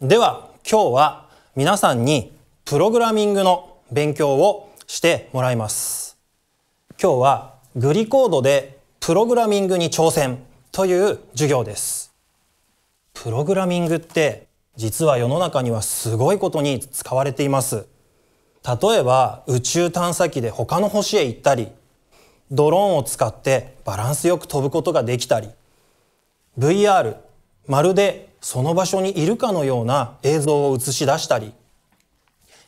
では今日は皆さんにプログラミングの勉強をしてもらいます今日はグリコードでプログラミングに挑戦という授業ですプログラミングって実は世の中にはすごいことに使われています例えば宇宙探査機で他の星へ行ったりドローンを使ってバランスよく飛ぶことができたり VR まるでその場所にいるかのような映像を映し出したり、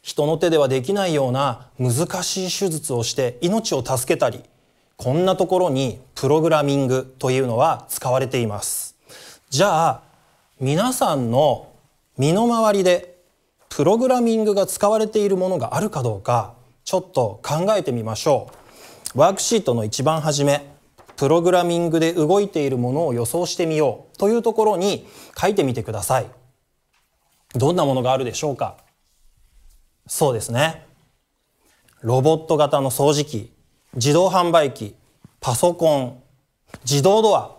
人の手ではできないような難しい手術をして命を助けたり、こんなところにプログラミングというのは使われています。じゃあ、皆さんの身の回りでプログラミングが使われているものがあるかどうか、ちょっと考えてみましょう。ワークシートの一番初め、プログラミングで動いているものを予想してみようというところに書いてみてください。どんなものがあるでしょうかそうですね。ロボット型の掃除機、自動販売機、パソコン、自動ドア、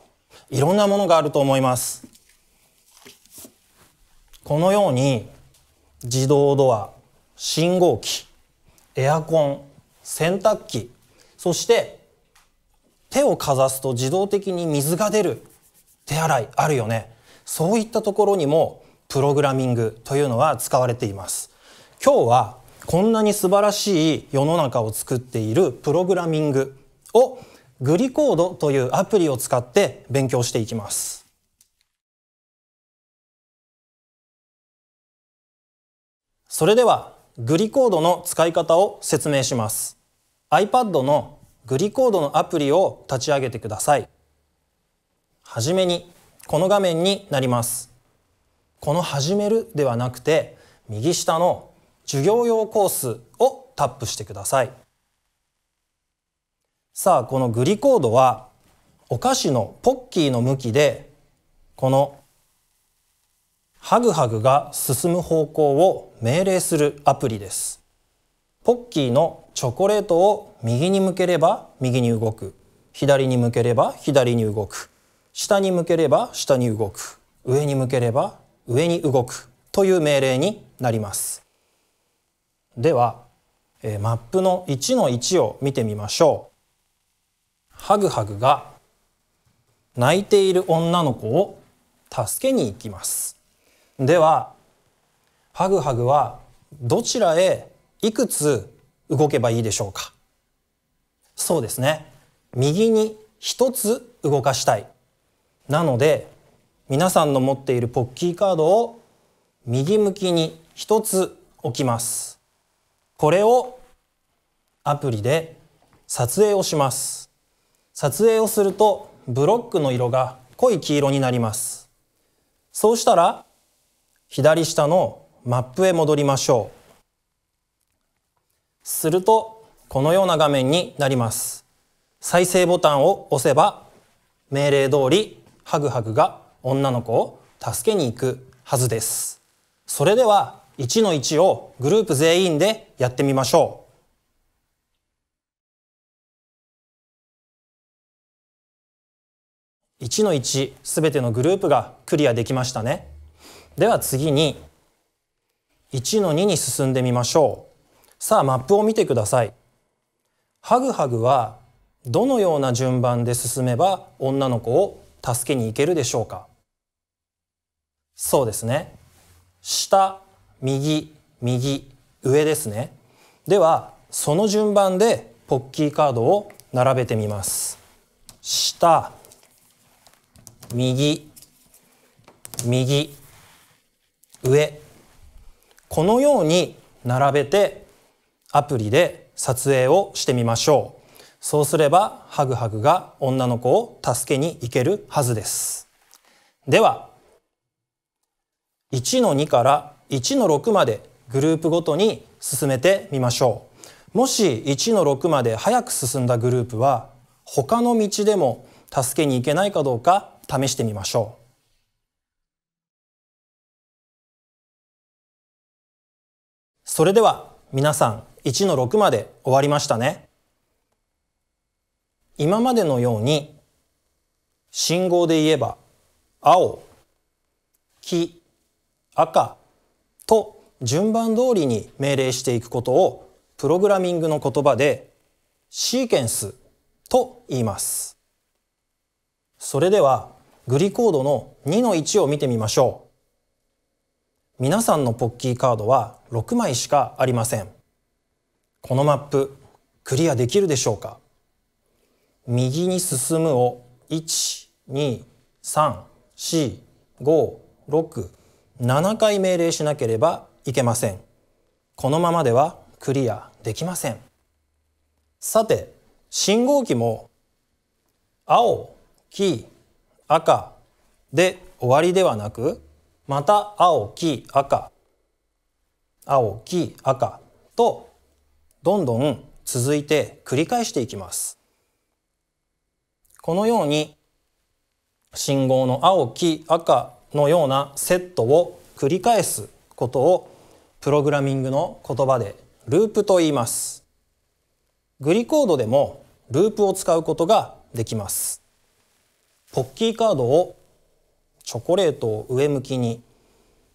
いろんなものがあると思います。このように自動ドア、信号機、エアコン、洗濯機、そして手をかざすと自動的に水が出る手洗いあるよねそういったところにもプログラミングというのは使われています今日はこんなに素晴らしい世の中を作っているプログラミングをグリコードというアプリを使って勉強していきますそれではグリコードの使い方を説明します iPad のグリコードのアプリを立ち上げてください。はじめにこの画面になります。この始めるではなくて右下の授業用コースをタップしてください。さあこのグリコードはお菓子のポッキーの向きでこのハグハグが進む方向を命令するアプリです。ポッキーのチョコレートを右に向ければ右に動く左に向ければ左に動く下に向ければ下に動く上に向ければ上に動くという命令になりますでは、えー、マップの1の1を見てみましょうハグハグが泣いている女の子を助けに行きますではハグハグはどちらへいくつ動けばいいでしょうかそうですね。右に1つ動かしたい。なので、皆さんの持っているポッキーカードを右向きに1つ置きます。これをアプリで撮影をします。撮影をするとブロックの色が濃い黄色になります。そうしたら左下のマップへ戻りましょう。するとこのような画面になります再生ボタンを押せば命令通りハグハグが女の子を助けに行くはずですそれでは1の1をグループ全員でやってみましょう1の1すべてのグループがクリアできましたねでは次に1の2に進んでみましょうさあマップを見てくださいハグハグはどのような順番で進めば女の子を助けに行けるでしょうかそうですね下右右上ですねではその順番でポッキーカードを並べてみます下右右上このように並べてアプリで撮影をしてみましょう。そうすればハグハグが女の子を助けに行けるはずです。では、1の2から1の6までグループごとに進めてみましょう。もし1の6まで早く進んだグループは他の道でも助けに行けないかどうか試してみましょう。それでは皆さん1の6まで終わりましたね。今までのように信号で言えば青、黄、赤と順番通りに命令していくことをプログラミングの言葉でシーケンスと言います。それではグリコードの2の1を見てみましょう。皆さんのポッキーカードは6枚しかありません。このマップクリアできるでしょうか右に進むを1234567回命令しなければいけませんこのままではクリアできませんさて信号機も青黄赤で終わりではなくまた青黄赤青黄赤とどんどん続いて繰り返していきます。このように信号の青黄赤のようなセットを繰り返すことをプログラミングの言葉でループと言います。グリコードでもループを使うことができます。ポッキーカードをチョコレートを上向きに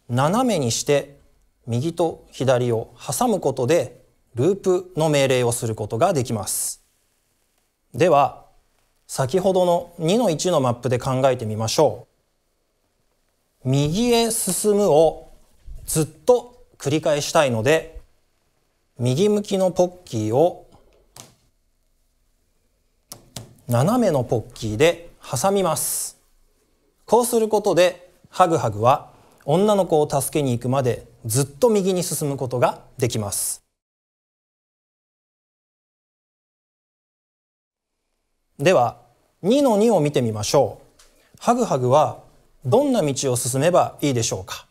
斜めにして右と左を挟むことでループの命令をすることができます。では先ほどの2の1のマップで考えてみましょう。右へ進むをずっと繰り返したいので右向きのポッキーを斜めのポッキーで挟みます。こうすることでハグハグは女の子を助けに行くまでずっと右に進むことができます。では2の2を見てみましょう。ハグハグはどんな道を進めばいいでしょうか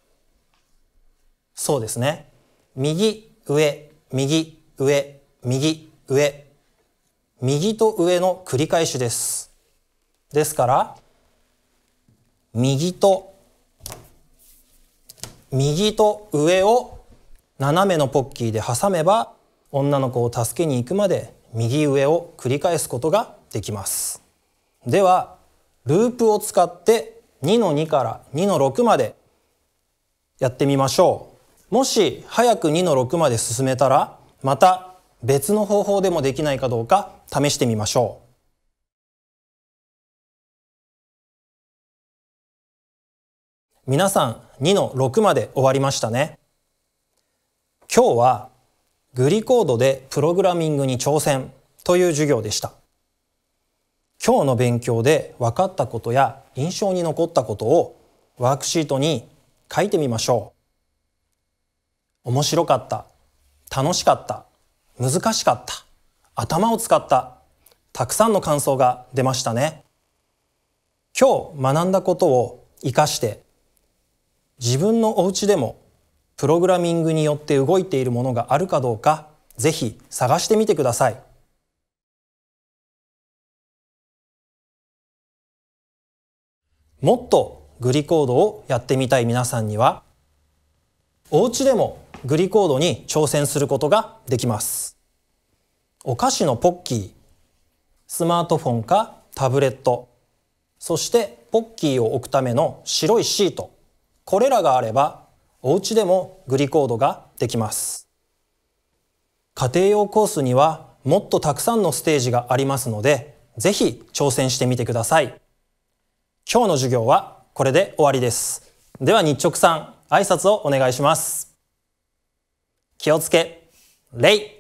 そうですね。右、上、右、上、右、上。右と上の繰り返しです。ですから、右と、右と上を斜めのポッキーで挟めば、女の子を助けに行くまで右上を繰り返すことができますではループを使って2の2から2の6までやってみましょうもし早く2の6まで進めたらまた別の方法でもできないかどうか試してみましょう皆さん2の6まで終わりましたね今日はグリコードでプログラミングに挑戦という授業でした今日の勉強で分かったことや印象に残ったことをワークシートに書いてみましょう。面白かった、楽しかった、難しかった、頭を使った、たくさんの感想が出ましたね。今日学んだことを活かして自分のお家でもプログラミングによって動いているものがあるかどうかぜひ探してみてください。もっとグリコードをやってみたい皆さんにはお家でもグリコードに挑戦することができますお菓子のポッキースマートフォンかタブレットそしてポッキーを置くための白いシートこれらがあればお家でもグリコードができます家庭用コースにはもっとたくさんのステージがありますのでぜひ挑戦してみてください。今日の授業はこれで終わりです。では日直さん、挨拶をお願いします。気をつけ、礼。